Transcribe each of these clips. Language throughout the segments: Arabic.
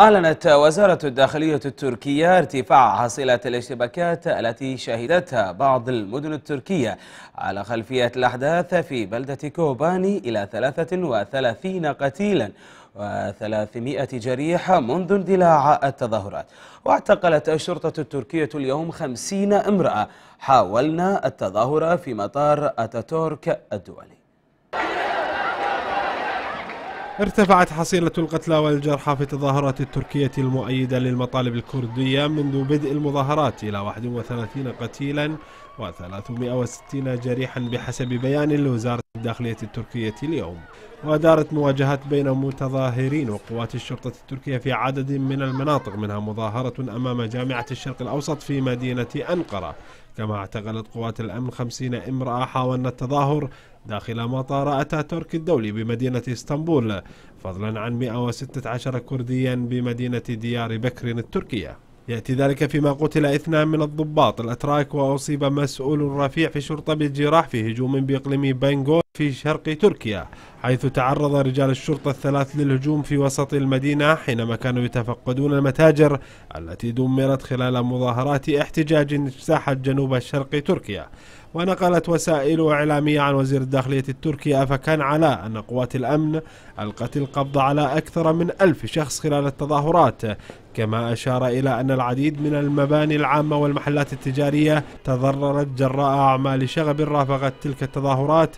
أعلنت وزارة الداخلية التركية ارتفاع حصيلة الاشتباكات التي شهدتها بعض المدن التركية على خلفية الأحداث في بلدة كوباني إلى 33 قتيلا و300 جريح منذ اندلاع التظاهرات واعتقلت الشرطة التركية اليوم 50 امرأة حاولنا التظاهر في مطار أتاتورك الدولي ارتفعت حصيلة القتلى والجرحى في التظاهرات التركية المؤيدة للمطالب الكردية منذ بدء المظاهرات إلى 31 قتيلا و360 جريحا بحسب بيان لوزارة الداخلية التركية اليوم ودارت مواجهات بين متظاهرين وقوات الشرطة التركية في عدد من المناطق منها مظاهرة أمام جامعة الشرق الأوسط في مدينة أنقرة كما اعتقلت قوات الأمن خمسين امرأة حاولن التظاهر داخل مطار أتاتورك الدولي بمدينة اسطنبول فضلا عن 116 كرديا بمدينة ديار بكر التركية يأتي ذلك فيما قتل اثنان من الضباط الأتراك وأصيب مسؤول رفيع في الشرطة بالجراح في هجوم بإقليم بنغول في شرق تركيا حيث تعرض رجال الشرطة الثلاث للهجوم في وسط المدينة حينما كانوا يتفقدون المتاجر التي دمرت خلال مظاهرات احتجاج اجتاحت جنوب شرق تركيا ونقلت وسائل إعلامية عن وزير الداخلية التركي أفكان على أن قوات الأمن ألقت القبض على أكثر من ألف شخص خلال التظاهرات كما أشار إلى أن العديد من المباني العامة والمحلات التجارية تضررت جراء أعمال شغب رافقت تلك التظاهرات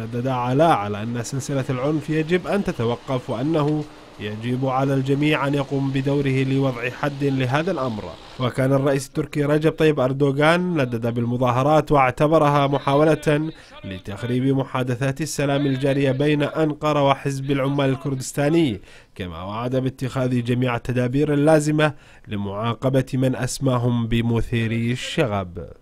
شدد علاء على أن سلسلة العنف يجب أن تتوقف وأنه يجب على الجميع أن يقوم بدوره لوضع حد لهذا الأمر وكان الرئيس التركي رجب طيب أردوغان لدد بالمظاهرات واعتبرها محاولة لتخريب محادثات السلام الجارية بين أنقرة وحزب العمال الكردستاني كما وعد باتخاذ جميع التدابير اللازمة لمعاقبة من أسماهم بمثيري الشغب